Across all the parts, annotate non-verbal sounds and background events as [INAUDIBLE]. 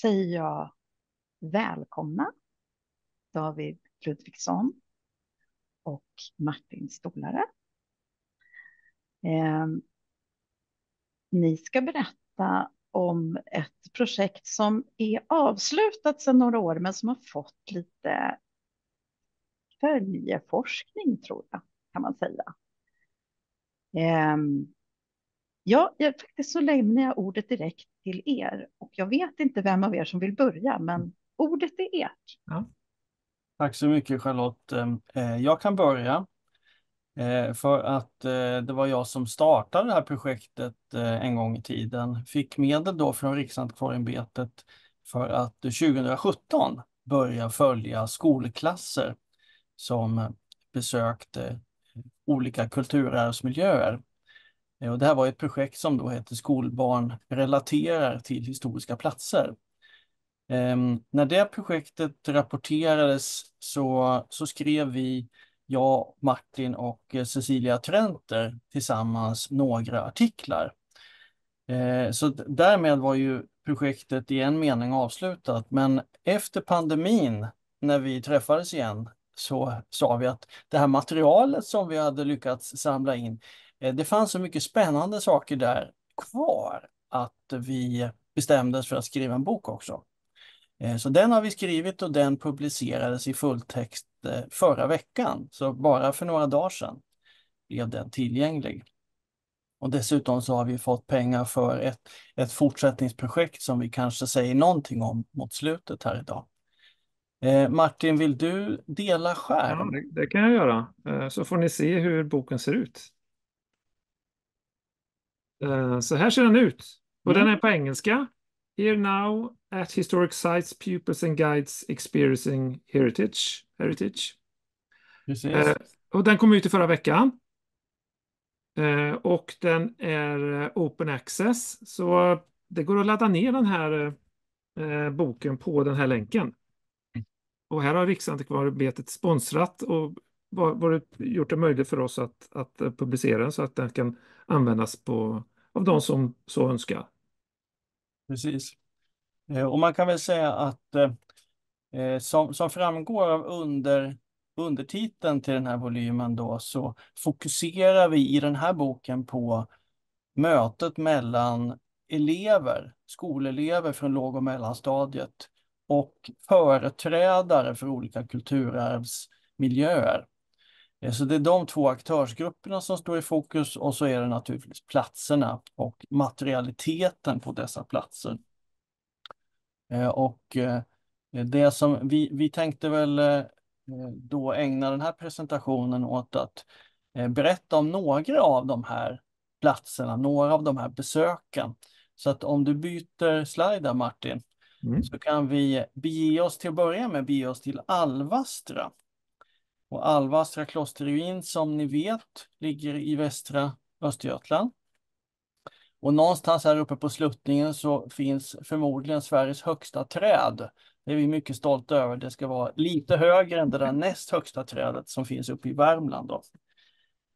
säger jag välkomna David Ludvigsson och Martin Stolare. Eh, ni ska berätta om ett projekt som är avslutat sedan några år men som har fått lite följeforskning tror jag kan man säga. Eh, ja, jag, faktiskt så lämnar jag ordet direkt till er. Och jag vet inte vem av er som vill börja, men ordet är ert. Ja. Tack så mycket Charlotte. Ehm, eh, jag kan börja. Eh, för att eh, det var jag som startade det här projektet en gång i tiden. Fick medel då från Riksantikvarieämbetet för att 2017 börja följa skolklasser som besökte olika kulturarvsmiljöer. Eh, och det här var ett projekt som då hette Skolbarn relaterar till historiska platser. Ehm, när det projektet rapporterades så, så skrev vi, jag, Martin och eh, Cecilia Trenter tillsammans några artiklar. Ehm, så därmed var ju projektet i en mening avslutat, men efter pandemin när vi träffades igen så sa vi att det här materialet som vi hade lyckats samla in, Eh, det fanns så mycket spännande saker där kvar att vi bestämde oss för att skriva en bok också. Eh, så den har vi skrivit och den publicerades i fulltext eh, förra veckan, så bara för några dagar sedan blev den tillgänglig. Och dessutom så har vi fått pengar för ett, ett fortsättningsprojekt som vi kanske säger någonting om mot slutet här idag. Eh, Martin, vill du dela skärm? Ja, det, det, kan jag göra, så får ni se hur boken ser ut. Eh, så här ser den ut. Och mm. den är på engelska. Here now at historic sites, pupils and guides experiencing heritage. heritage. Eh, och den kom ut i förra veckan. Eh, och den är eh, open access. Så det går att ladda ner den här eh, boken på den här länken. Och här har Riksantikvarieämbetet sponsrat och varit, gjort det möjligt för oss att, att publicera den så att den kan användas på av de som så önskar. Precis. Eh, och man kan väl säga att eh, eh, som, som, framgår av under, undertiteln till den här volymen då så fokuserar vi i den här boken på mötet mellan elever, skolelever från låg och mellanstadiet och företrädare för olika kulturarvsmiljöer. Eh, så det är de två aktörsgrupperna som står i fokus och så är det naturligtvis platserna och materialiteten på dessa platser. Eh, och eh, det som vi, vi tänkte väl då ägna den här presentationen åt att berätta om några av de här platserna, några av de här besöken. Så att om du byter slide där Martin, mm. så kan vi bege oss till att börja med bege oss till Alvastra. Och Alvastra klosterruin som ni vet ligger i västra Östergötland. Och någonstans här uppe på sluttningen så finns förmodligen Sveriges högsta träd. Det är vi mycket stolta över. Det ska vara lite högre än det där näst högsta trädet som finns uppe i Värmland. Då.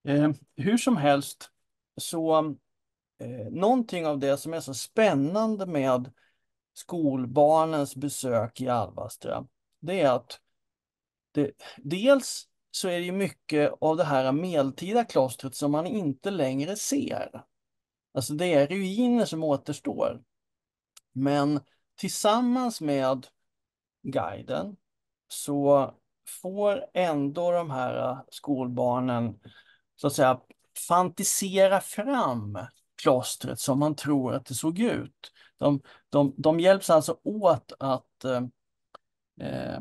Eh, hur som helst, så eh, någonting av det som är så spännande med skolbarnens besök i Alvastra, det är att det, dels så är det ju mycket av det här medeltida klostret som man inte längre ser. Alltså det är ruiner som återstår. Men tillsammans med guiden så får ändå de här äh, skolbarnen så att säga fantisera fram klostret som man tror att det såg ut. De, de, de hjälps alltså åt att eh,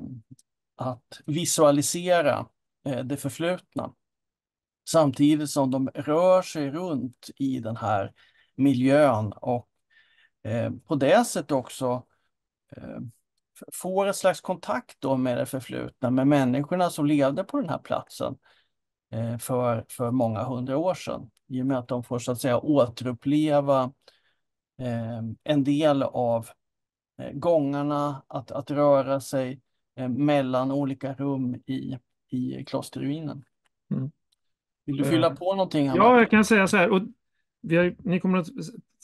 att visualisera eh, det förflutna samtidigt som de rör sig runt i den här miljön och eh, på det sättet också eh, får ett slags kontakt då med det förflutna, med människorna som levde på den här platsen för, för många hundra år sedan. I och med att de får så att säga återuppleva en del av gångarna, att, att röra sig, Eh, mellan olika rum i, i klosterruinen. Mm. Vill du eh, fylla på någonting? Anna? Ja, jag kan säga så här. Och har, ni kommer att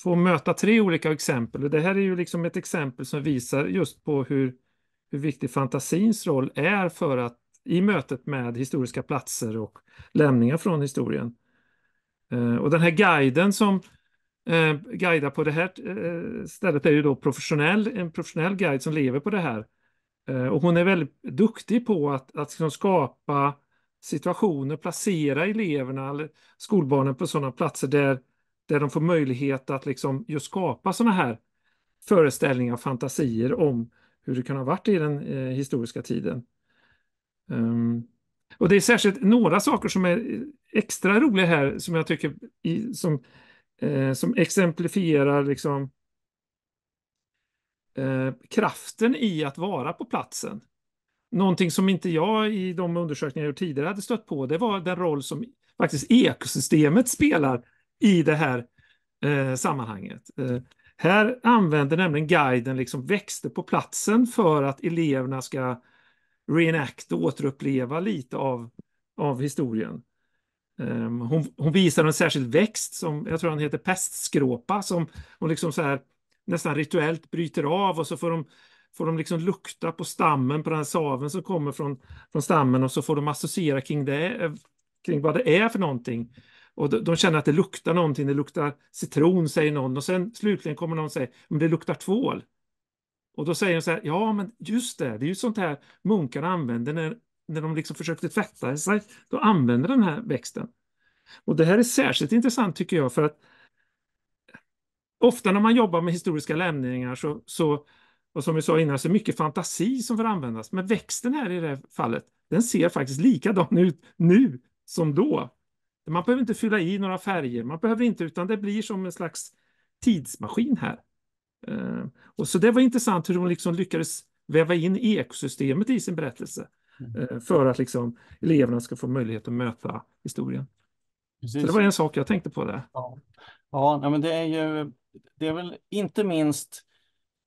få möta tre olika exempel. Det här är ju liksom ett exempel som visar just på hur, hur viktig fantasins roll är för att i mötet med historiska platser och lämningar från historien. Eh, och den här guiden som guidar på det här stället är ju då professionell, en professionell guide som lever på det här Eh, och hon är väldigt duktig på att, att liksom skapa situationer, placera eleverna, eller skolbarnen på sådana platser där, där de får möjlighet att liksom just skapa sådana här föreställningar och fantasier om hur det kan ha varit i den eh, historiska tiden. Um, och det är särskilt några saker som är extra roliga här som jag tycker i, som, eh, som exemplifierar liksom, eh, kraften i att vara på platsen. Någonting som inte jag i de undersökningar jag gjort tidigare hade stött på, det var den roll som faktiskt ekosystemet spelar i det här eh, sammanhanget. Eh, här använder nämligen guiden liksom växter på platsen för att eleverna ska reenact och återuppleva lite av, av historien. Um, hon, hon, visar en särskild växt som jag tror han heter Pestskråpa, som hon liksom så här nästan rituellt bryter av och så får de, får de liksom lukta på stammen, på den här saven som kommer från, från stammen och så får de associera kring, det, eh, kring vad det är för någonting. Och de, känner att det luktar någonting, det luktar citron säger någon och sen slutligen kommer någon och säger men det luktar tvål. Och då säger de så här, ja men just det, det är ju sånt här munkarna använder när, när de liksom försökte tvätta sig, då använder den här växten. Och det här är särskilt intressant tycker jag för att ofta när man jobbar med historiska lämningar så, så och som vi sa innan så är mycket fantasi som får användas. Men växten här i det här fallet, den ser faktiskt likadan ut nu som då. Man behöver inte fylla i några färger, man behöver inte, utan det blir som en slags tidsmaskin här. Eh, och så det var intressant hur hon liksom lyckades väva in ekosystemet i sin berättelse mm. eh, för att liksom eleverna ska få möjlighet att möta historien. Precis. Så det var en sak jag tänkte på där. Ja, ja men det är ju det är väl inte minst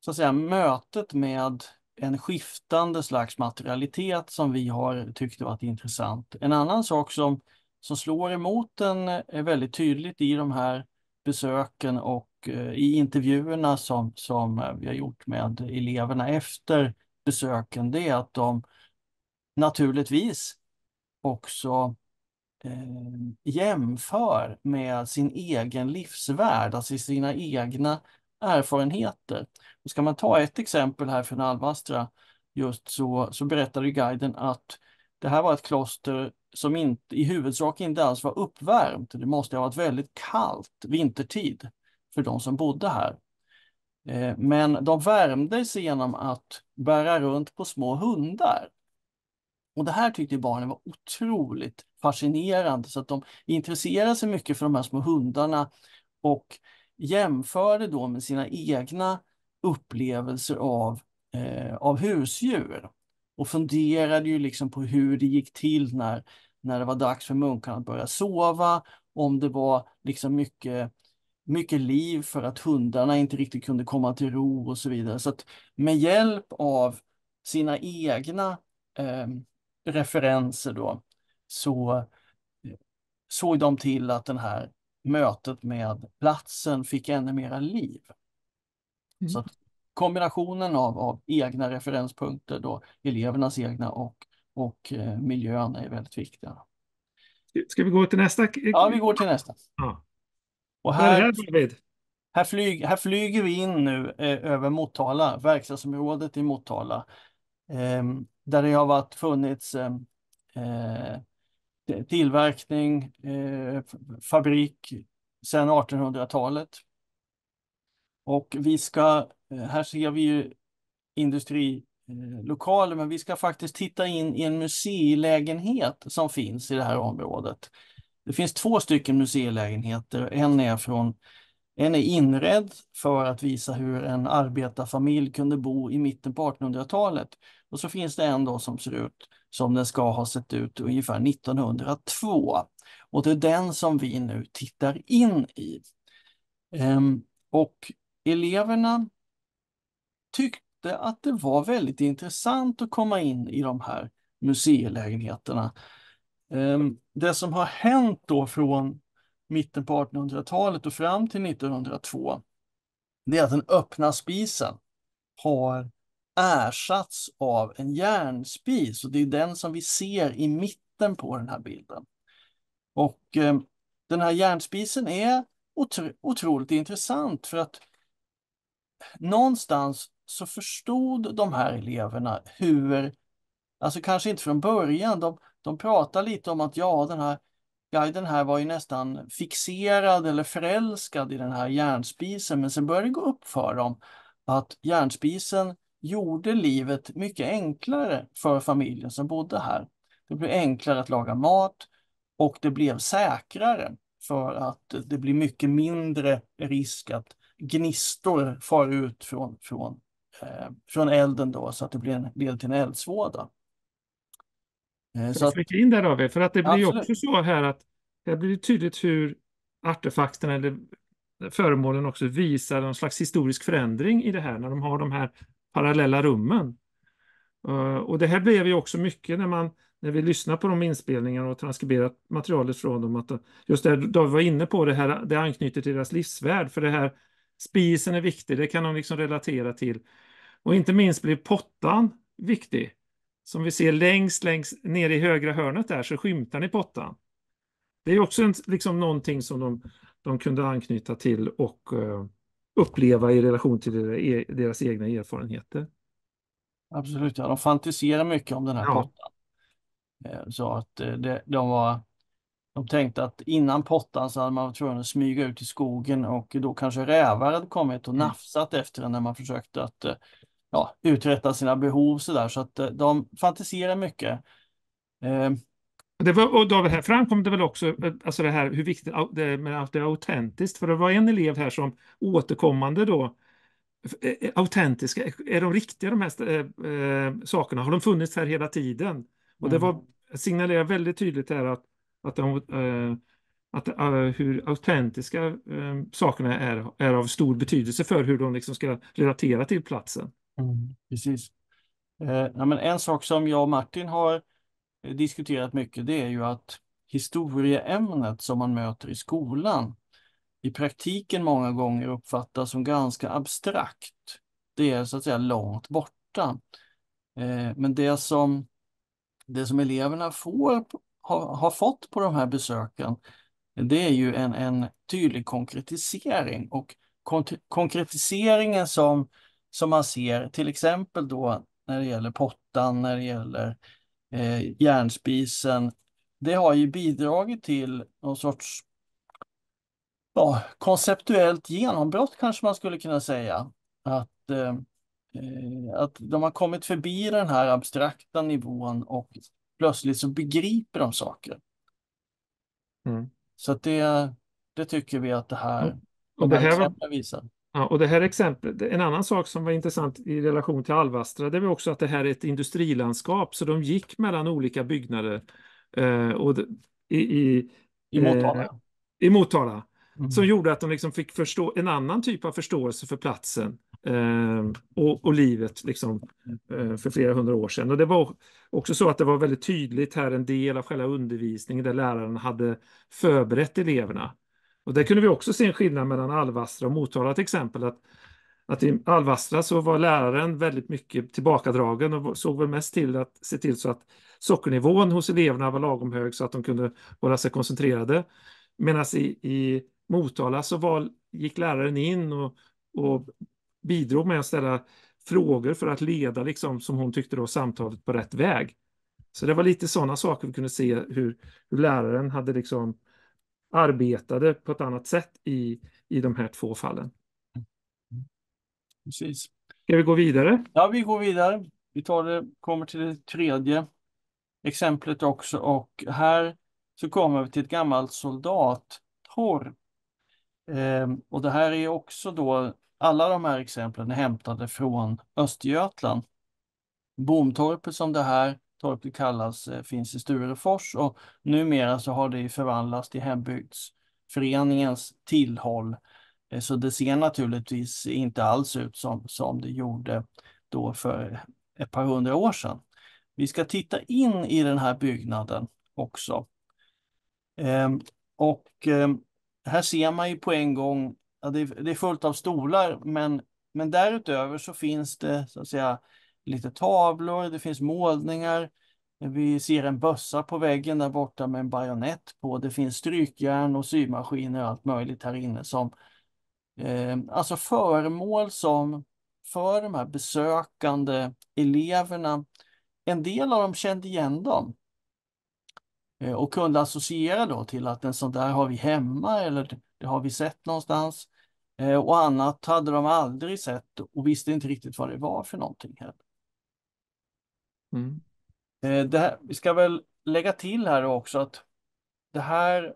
så att säga, mötet med en skiftande slags materialitet som vi har tyckt varit intressant. En annan sak som, som slår emot en är väldigt tydligt i de här besöken och eh, i intervjuerna som, som eh, vi har gjort med eleverna efter besöken, det är att de naturligtvis också Eh, jämför med sin egen livsvärld, alltså sina egna erfarenheter. Och ska man ta ett exempel här från Alvastra just så, så berättade guiden att det här var ett kloster som inte, i huvudsak inte alls var uppvärmt. Det måste ha varit väldigt kallt vintertid för de som bodde här. Eh, men de värmdes genom att bära runt på små hundar och det här tyckte barnen var otroligt fascinerande så att de intresserade sig mycket för de här små hundarna och jämförde då med sina egna upplevelser av, eh, av husdjur och funderade ju liksom på hur det gick till när, när det var dags för munkarna att börja sova, om det var liksom mycket, mycket liv för att hundarna inte riktigt kunde komma till ro och så vidare. Så att med hjälp av sina egna eh, referenser då, så såg de till att det här mötet med platsen fick ännu mera liv. Mm. Så kombinationen av, av, egna referenspunkter, då, elevernas egna och, och eh, miljön är väldigt viktiga. Ska vi gå till nästa? Ja, vi går till nästa. Ja. Och här, här, här, flyg, här flyger vi in nu eh, över Motala, verkstadsområdet i Motala. Eh, där det har varit, funnits eh, eh tillverkning, eh, fabrik sedan 1800-talet. Och vi ska, eh, här ser vi ju industrilokaler, eh, men vi ska faktiskt titta in i en museilägenhet som finns i det här området. Det finns två stycken museilägenheter. En är, från, en är inredd för att visa hur en arbetarfamilj kunde bo i mitten på 1800-talet. Och så finns det en då som ser ut som den ska ha sett ut ungefär 1902. Och det är den som vi nu tittar in i. Ehm, och eleverna tyckte att det var väldigt intressant att komma in i de här museilägenheterna. Ehm, det som har hänt då från mitten på 1800-talet och fram till 1902, det är att den öppna spisen har ersatts av en järnspis och det är den som vi ser i mitten på den här bilden. Och eh, den här järnspisen är otro otroligt intressant för att någonstans så förstod de här eleverna hur, alltså kanske inte från början, de, de pratar lite om att ja, den här guiden här var ju nästan fixerad eller förälskad i den här järnspisen, men sen började det gå upp för dem att järnspisen gjorde livet mycket enklare för familjen som bodde här. Det blev enklare att laga mat och det blev säkrare för att det blir mycket mindre risk att gnistor far ut från, från, eh, från elden då, så att det blir en, leder till en eldsvåda. Eh, så att, in där David, för att det blir absolut. också så här att det blir tydligt hur artefakterna eller föremålen också visar någon slags historisk förändring i det här när de har de här parallella rummen. Eh, och det här blev ju också mycket när man när vi lyssnar på de inspelningarna och transkriberat materialet från dem, att just det David var inne på, det här det anknyter till deras livsvärld, för det här spisen är viktig, det kan de liksom relatera till. Och inte minst blir pottan viktig. Som vi ser längst, längst ner i högra hörnet där så skymtar ni pottan. Det är också en, liksom någonting som de, de kunde anknyta till och eh, uppleva i relation till e-, deras egna erfarenheter. Absolut, ja, de fantiserar mycket om den här ja. pottan. Eh, så att eh, det, de, var, de tänkte att innan pottan så hade man varit tvungen att smyga ut i skogen och då kanske rävar hade kommit och mm. nafsat mm. efter den när man försökte att eh, ja, uträtta sina behov. Så, där. så att de fantiserar mycket. Det var, och då här framkom det väl också eh, alltså det här, hur viktigt det är med att det är autentiskt. För det var en elev här som återkommande då eh, eh, autentiska, är de riktiga de här äh, sakerna? Har de funnits här hela tiden? Och det mm. var, signalerar väldigt tydligt här att, att, de, äh, att äh, hur autentiska sakerna är, är av stor betydelse för hur de liksom ska relatera till platsen. Mm, precis. ja, men en sak som jag och Martin har diskuterat mycket, det är ju att historieämnet som man möter i skolan i praktiken många gånger uppfattas som ganska abstrakt. Det är så att säga långt borta. Eh, men det som, det som eleverna får, har, fått på de här besöken, det är ju en, en tydlig konkretisering och konkretiseringen som, som man ser till exempel då när det gäller pottan, när det gäller eh, järnspisen, det har ju bidragit till någon sorts ja, konceptuellt genombrott kanske man skulle kunna säga. Att, eh, eh att de har kommit förbi den här abstrakta nivån och plötsligt så begriper de saker. Mm. Så det, det tycker vi att det här mm. och det här, visar. Ja, och det här exemplet, en annan sak som var intressant i relation till Alvastra, det var också att det här är ett industrilandskap, så de gick mellan olika byggnader eh, och i, i, I Motala. Eh, i Motala mm. Som gjorde att de liksom fick förstå en annan typ av förståelse för platsen eh, och, och, livet liksom, eh, för flera hundra år sedan. Och det var också så att det var väldigt tydligt här en del av själva undervisningen där läraren hade förberett eleverna och där kunde vi också se en skillnad mellan Alvastra och Motala till exempel. Att, att i Alvastra så var läraren väldigt mycket tillbakadragen och såg väl mest till att se till så att sockernivån hos eleverna var lagom hög så att de kunde hålla sig koncentrerade. Medan i, i Motala så var, gick läraren in och, och bidrog med att ställa frågor för att leda, liksom, som hon tyckte, då, samtalet på rätt väg. Så det var lite sådana saker vi kunde se hur, hur läraren hade liksom arbetade på ett annat sätt i, i de här två fallen. Precis. Ska vi gå vidare? Ja, vi går vidare. Vi tar det, kommer till det tredje exemplet också och här så kommer vi till ett gammalt soldattorp. Eh, och det här är också då, alla de här exemplen är hämtade från Östergötland. Bomtorpet som det här Torpet kallas eh, finns i Sturefors och numera så har det förvandlats till hembygdsföreningens tillhåll. Eh, så det ser naturligtvis inte alls ut som, som det gjorde då för ett par hundra år sedan. Vi ska titta in i den här byggnaden också. Ehm, och ehm, här ser man ju på en gång, ja, det, är, det är fullt av stolar, men, men därutöver så finns det så att säga lite tavlor, det finns målningar. Vi ser en bössa på väggen där borta med en bajonett på. Det finns strykjärn och symaskiner och allt möjligt här inne som eh, alltså föremål som för de här besökande eleverna. En del av dem kände igen dem eh, och kunde associera då till att en sån där har vi hemma eller det har vi sett någonstans. Eh, och annat hade de aldrig sett och visste inte riktigt vad det var för någonting heller. Mm. Eh, det här, vi ska väl lägga till här också att det här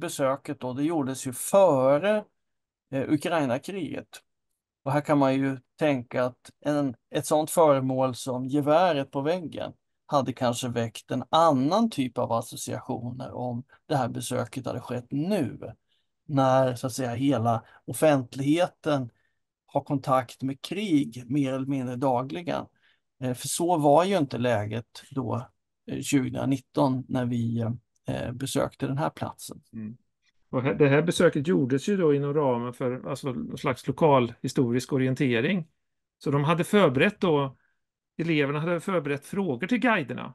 besöket då, det gjordes ju före eh, Ukraina-kriget. Och här kan man ju tänka att en, ett sådant föremål som geväret på väggen hade kanske väckt en annan typ av associationer om det här besöket hade skett nu. När så att säga hela offentligheten har kontakt med krig mer eller mindre dagligen. Eh, för så var ju inte läget då 2019 eh, när vi eh, besökte den här platsen. Mm. Och det här besöket gjordes ju då inom ramen för alltså, någon slags lokal historisk orientering. Så de hade förberett då, eleverna hade förberett frågor till guiderna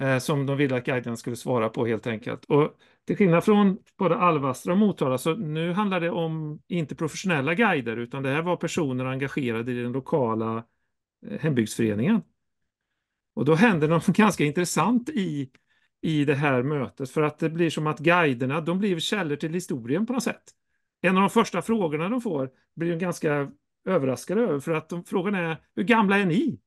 eh, som de ville att guiderna skulle svara på helt enkelt. Och till skillnad från både Alvastra och Motala så nu handlar det om inte professionella guider utan det här var personer engagerade i den lokala Eh, hembygdsföreningen. Och då händer något [LAUGHS] ganska intressant i, i det här mötet för att det blir som att guiderna, de blir källor till historien på något sätt. En av de första frågorna de får blir de ganska överraskade över för att de, frågan är hur gamla är ni?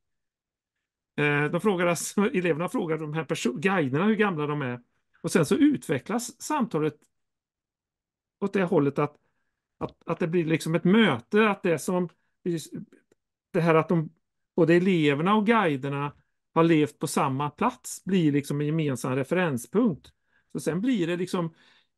Eh, de frågar alltså, [LAUGHS] eleverna frågar de här guiderna hur gamla de är och sen så utvecklas samtalet åt det hållet att, att, att det blir liksom ett möte, att det som det här att de både eleverna och guiderna har levt på samma plats blir liksom en gemensam referenspunkt. Så sen blir det liksom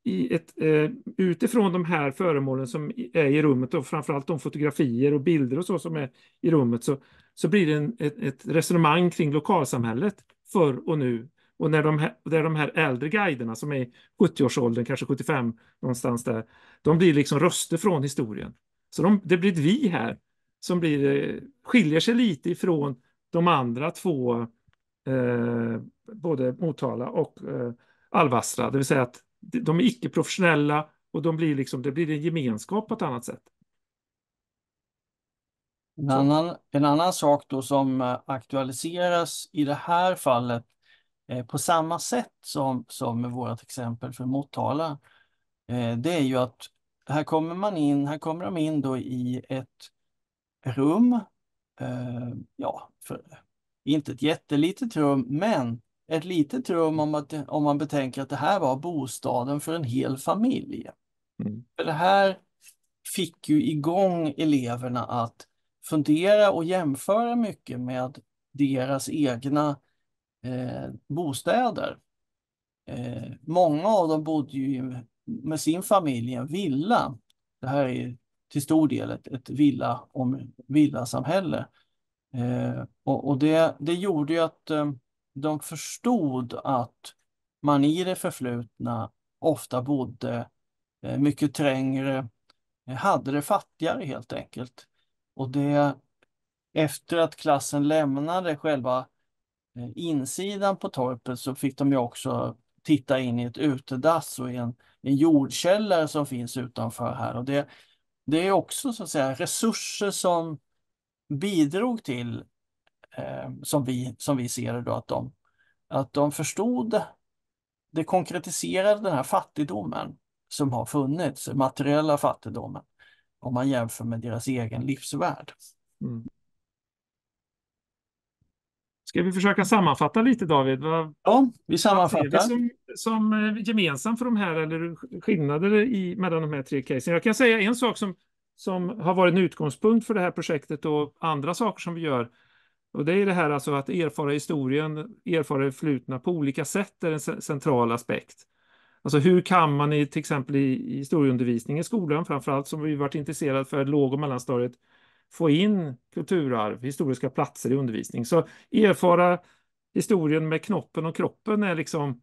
i ett, eh, utifrån de här föremålen som är i rummet och framförallt de fotografier och bilder och så som är i rummet så, så blir det en, ett, ett resonemang kring lokalsamhället förr och nu. Och när de här, där de här äldre guiderna som är 70-årsåldern, kanske 75 någonstans där, de blir liksom röster från historien. Så de, det blir ett vi här som blir, eh, skiljer sig lite ifrån de andra två, eh, både Motala och eh, Alvastra, det vill säga att de är icke-professionella och de blir liksom, det blir en gemenskap på ett annat sätt. En annan, en annan sak då som eh, aktualiseras i det här fallet eh, på samma sätt som, som med vårt exempel för Motala, eh, det är ju att här kommer man in, här kommer de in då i ett rum. Eh, ja, inte ett jättelitet rum, men ett litet rum om, att, om man betänker att det här var bostaden för en hel familj. Mm. För det här fick ju igång eleverna att fundera och jämföra mycket med deras egna eh, bostäder. Eh, många av dem bodde ju med sin familj i en villa. Det här är till stor del ett, ett villa, om, villasamhälle. Eh, och, och det, det gjorde ju att eh, de förstod att man i det förflutna ofta bodde eh, mycket trängre, eh, hade det fattigare helt enkelt. Och det efter att klassen lämnade själva eh, insidan på torpet så fick de ju också titta in i ett utedass och i en, en jordkällare som finns utanför här. Och det, det är också så att säga resurser som bidrog till, eh, som, vi, som vi ser det då, att de, att de förstod, det konkretiserade den här fattigdomen som har funnits, materiella fattigdomen, om man jämför med deras egen livsvärld. Mm. Ska vi försöka sammanfatta lite David? Vad... Ja, vi sammanfattar. Vad är, det som, som är eh, gemensam för de här eller skillnader i, mellan de här tre casen? Jag kan säga en sak som, som har varit en utgångspunkt för det här projektet och andra saker som vi gör. Och det är det här alltså att erfara historien, erfara det förflutna på olika sätt är en central aspekt. Alltså hur kan man i till exempel i historieundervisningen i skolan, framförallt som vi varit intresserade för låg och mellanstadiet, få in kulturarv, historiska platser i undervisning. Så erfara historien med knoppen och kroppen är liksom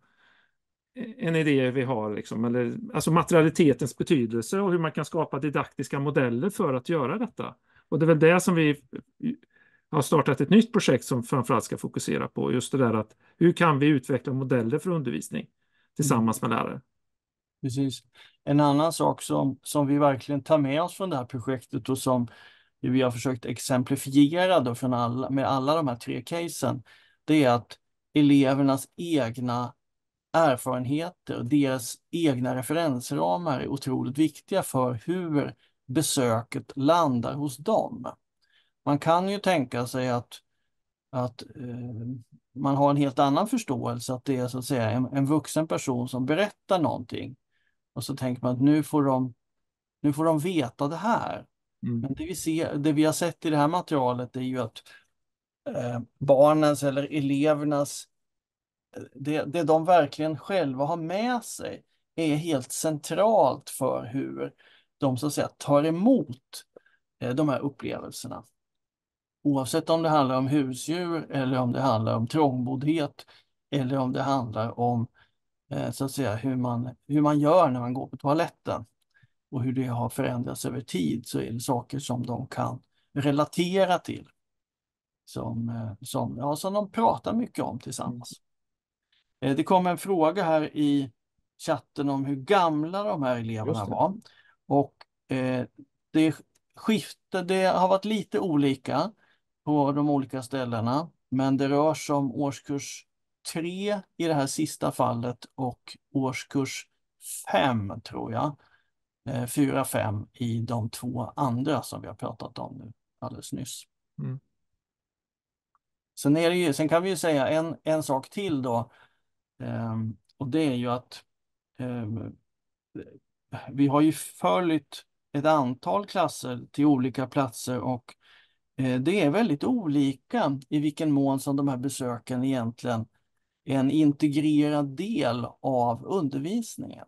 en idé vi har, liksom, eller, alltså materialitetens betydelse och hur man kan skapa didaktiska modeller för att göra detta. Och det är väl det som vi eh, har startat ett nytt projekt som framförallt ska fokusera på, just det där att hur kan vi utveckla modeller för undervisning tillsammans med lärare? Precis. En annan sak som, som vi verkligen tar med oss från det här projektet och som vi har försökt exemplifiera då från alla, med alla de här tre casen, det är att elevernas egna erfarenheter, deras egna referensramar är otroligt viktiga för hur besöket landar hos dem. Man kan ju tänka sig att, att eh, man har en helt annan förståelse, att det är så att säga en, en vuxen person som berättar någonting. Och så tänker man att nu får de, nu får de veta det här. Mm. Men det vi, ser, det vi har sett i det här materialet är ju att eh, barnens eller elevernas det, det de verkligen själva har med sig är helt centralt för hur de så att säga tar emot eh, de här upplevelserna. Oavsett om det handlar om husdjur eller om det handlar om trångboddhet eller om det handlar om eh, så att säga, hur, man, hur man gör när man går på toaletten och hur det har förändrats över tid så är det saker som de kan relatera till. Som, eh, som, ja, som de pratar mycket om tillsammans. Mm. Eh, det kom en fråga här i chatten om hur gamla de här eleverna var. Och eh, det, skifte, det har varit lite olika på de olika ställena, men det rör sig om årskurs 3 i det här sista fallet och årskurs 5 tror jag. 4-5 eh, i de två andra som vi har pratat om nu alldeles nyss. Mm. Sen, ju, sen, kan vi ju säga en, en sak till då Ehm, och det är ju att ehm, vi har ju följt ett antal klasser till olika platser och eh, det är väldigt olika i vilken mån som de här besöken egentligen är en integrerad del av undervisningen.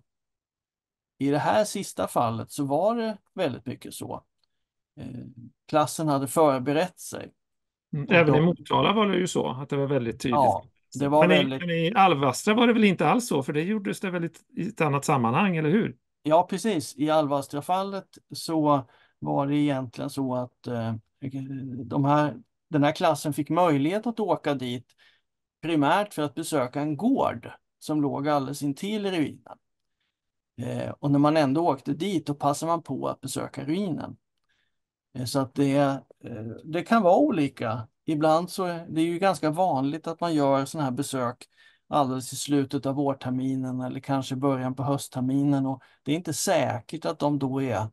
I det här sista fallet så var det väldigt mycket så. Ehm, klassen hade förberett sig. Mm, även de... i Motala var det ju så, att det var väldigt tydligt. Ja, det var men, väldigt... i, men i Alvastra var det väl inte alls så, för det gjordes det väldigt i ett annat sammanhang, eller hur? Ja, precis. I Alvastra-fallet så var det egentligen så att eh, de här, den här klassen fick möjlighet att åka dit primärt för att besöka en gård som låg alldeles intill ruinen. Eh, och när man ändå åkte dit, då passade man på att besöka ruinen. Eh, så att det, eh, det kan vara olika ibland så är det ju ganska vanligt att man gör sådana här besök alldeles i slutet av vårterminen eller kanske början på höstterminen och det är inte säkert att de då är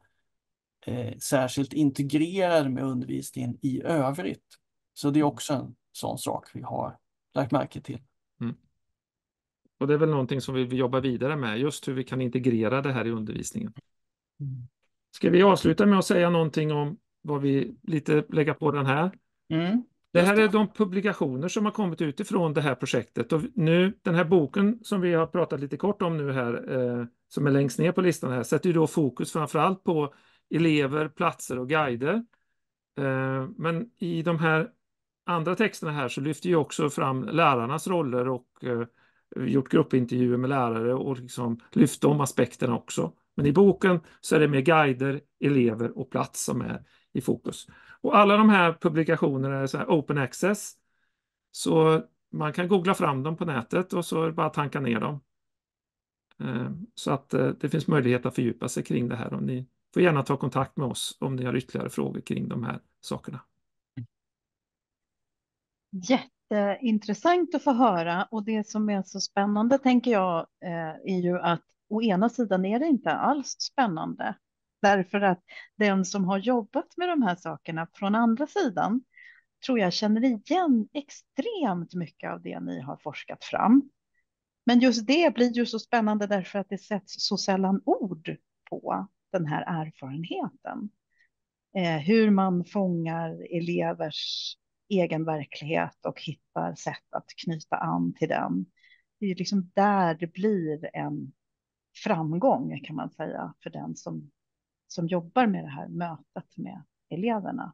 eh, särskilt integrerade med undervisningen i övrigt. Så det är mm. också en sån sak vi har lagt märke till. Mm. Och det är väl någonting som vi vill jobba vidare med, just hur vi kan integrera det här i undervisningen. Mm. Ska vi avsluta med att säga någonting om vad vi lite lägger på den här? Mm. Det här är de publikationer som har kommit utifrån det här projektet. Och nu, den här boken som vi har pratat lite kort om nu här, eh, som är längst ner på listan här, sätter ju då fokus framförallt på elever, platser och guider. Eh, men i de här andra texterna här så lyfter ju också fram lärarnas roller och eh, gjort gruppintervjuer med lärare och liksom lyft de aspekterna också. Men i boken så är det mer guider, elever och plats som är i fokus. Och alla de här publikationerna är så här open access. Så man kan googla fram dem på nätet och så är det bara att tanka ner dem. Eh, så att eh, det finns möjlighet att fördjupa sig kring det här och ni får gärna ta kontakt med oss om ni har ytterligare frågor kring de här sakerna. Jätteintressant att få höra och det som är så spännande tänker jag eh, är ju att å ena sidan är det inte alls spännande Därför att den som har jobbat med de här sakerna från andra sidan tror jag känner igen extremt mycket av det ni har forskat fram. Men just det blir ju så spännande därför att det sätts så sällan ord på den här erfarenheten. Eh, hur man fångar elevers egen verklighet och hittar sätt att knyta an till den. Det är liksom där det blir en framgång kan man säga för den som som jobbar med det här mötet med eleverna.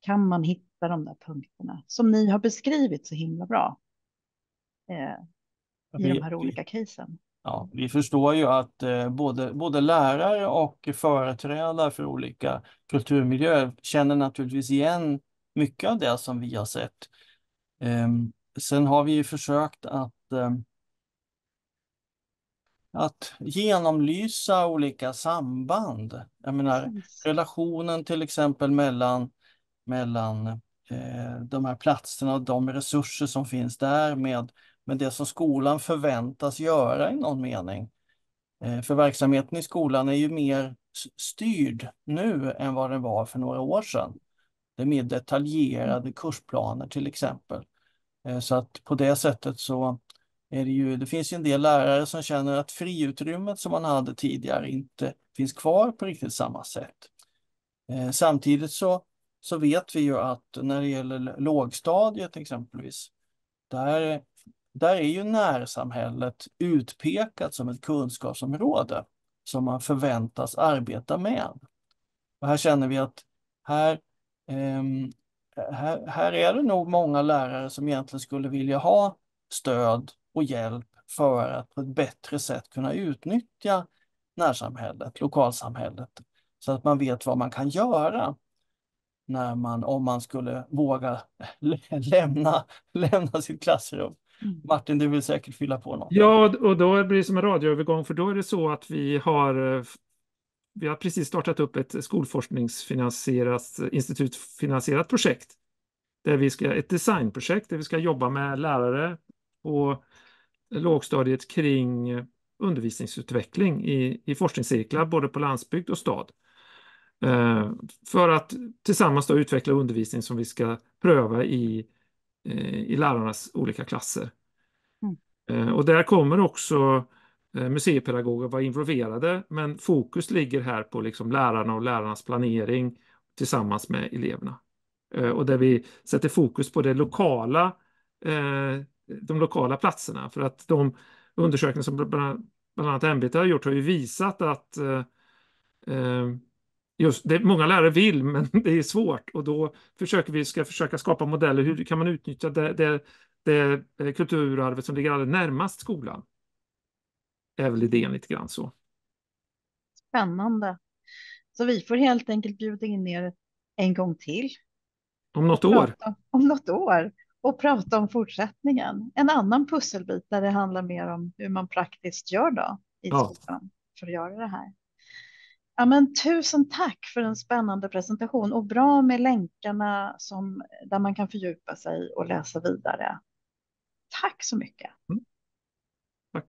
Kan man hitta de där punkterna som ni har beskrivit så himla bra eh, i vi, de här olika casen? Ja, vi förstår ju att eh, både, både lärare och företrädare för olika kulturmiljöer känner naturligtvis igen mycket av det som vi har sett. Eh, sen har vi försökt att ehm, att genomlysa olika samband. Jag menar relationen till exempel mellan, mellan eh, de här platserna och de resurser som finns där med, med det som skolan förväntas göra i någon mening. Eh, för verksamheten i skolan är ju mer styrd nu än vad den var för några år sedan. Det är mer detaljerade mm. kursplaner till exempel. Eh, så att på det sättet så är det ju, det finns ju en del lärare som känner att friutrymmet som man hade tidigare inte finns kvar på riktigt samma sätt. Eh, samtidigt så, så vet vi ju att när det gäller lågstadiet exempelvis, där, där är ju närsamhället utpekat som ett kunskapsområde som man förväntas arbeta med. Och här känner vi att här, eh, här, här är det nog många lärare som egentligen skulle vilja ha stöd och hjälp för att på ett bättre sätt kunna utnyttja närsamhället, lokalsamhället, så att man vet vad man kan göra när man, om man skulle våga [LAUGHS] lämna, lämna sitt klassrum. Mm. Martin, du vill säkert fylla på något. Ja, och då blir det som en radioövergång, för då är det så att vi har vi har precis startat upp ett skolforskningsfinansierat, institutfinansierat projekt. Där vi ska, ett designprojekt där vi ska jobba med lärare på lågstadiet kring eh, undervisningsutveckling i, i forskningscirklar både på landsbygd och stad. Eh, för att tillsammans då utveckla undervisning som vi ska pröva i, eh, i lärarnas olika klasser. Mm. Eh, och där kommer också eh, museipedagoger vara involverade, men fokus ligger här på liksom lärarna och lärarnas planering tillsammans med eleverna. Eh, och där vi sätter fokus på det lokala de lokala platserna. För att de undersökningar som bland annat ämbetet har gjort har ju visat att eh, eh just det många lärare vill, [LAUGHS] men det är svårt och då försöker vi ska försöka skapa modeller. Hur kan man utnyttja det, det, det eh, kulturarvet som ligger allra närmast skolan? Det är väl idén lite grann så. Spännande. Så vi får helt enkelt bjuda in er en gång till. Om något år. Om något år och prata om fortsättningen. En annan pusselbit där det handlar mer om hur man praktiskt gör då i ja. skolan för att göra det här. Ja, men tusen tack för en spännande presentation och bra med länkarna som, där man kan fördjupa sig och läsa vidare. Tack så mycket. Mm.